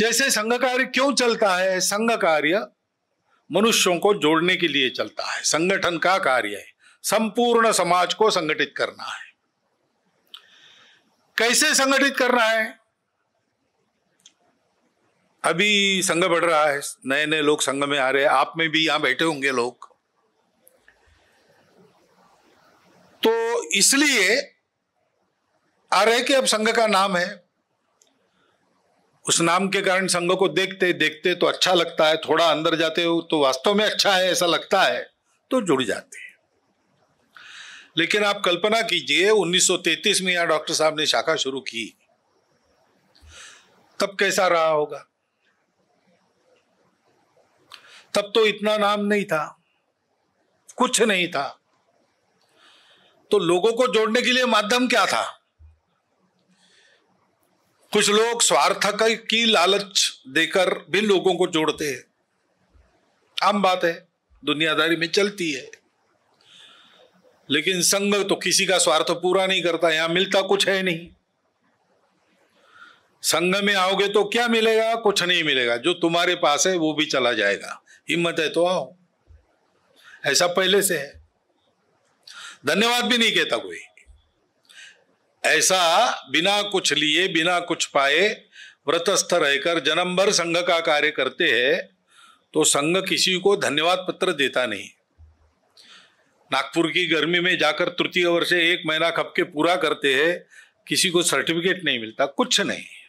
जैसे संघ कार्य क्यों चलता है संघ कार्य मनुष्यों को जोड़ने के लिए चलता है संगठन का कार्य है संपूर्ण समाज को संगठित करना है कैसे संगठित करना है अभी संघ बढ़ रहा है नए नए लोग संघ में आ रहे हैं आप में भी यहां बैठे होंगे लोग तो इसलिए आ रहे कि अब संघ का नाम है उस नाम के कारण संघों को देखते देखते तो अच्छा लगता है थोड़ा अंदर जाते हो तो वास्तव में अच्छा है ऐसा लगता है तो जुड़ जाते हैं लेकिन आप कल्पना कीजिए 1933 में यहां डॉक्टर साहब ने शाखा शुरू की तब कैसा रहा होगा तब तो इतना नाम नहीं था कुछ नहीं था तो लोगों को जोड़ने के लिए माध्यम क्या था कुछ लोग स्वार्थ की लालच देकर भी लोगों को जोड़ते हैं आम बात है दुनियादारी में चलती है लेकिन संघ तो किसी का स्वार्थ पूरा नहीं करता यहां मिलता कुछ है नहीं संघ में आओगे तो क्या मिलेगा कुछ नहीं मिलेगा जो तुम्हारे पास है वो भी चला जाएगा हिम्मत है तो आओ ऐसा पहले से है धन्यवाद भी नहीं कहता कोई ऐसा बिना कुछ लिए बिना कुछ पाए व्रतस्थ रहकर जन्म भर संघ का कार्य करते हैं तो संघ किसी को धन्यवाद पत्र देता नहीं नागपुर की गर्मी में जाकर तृतीय वर्ष एक महीना खप के पूरा करते हैं किसी को सर्टिफिकेट नहीं मिलता कुछ नहीं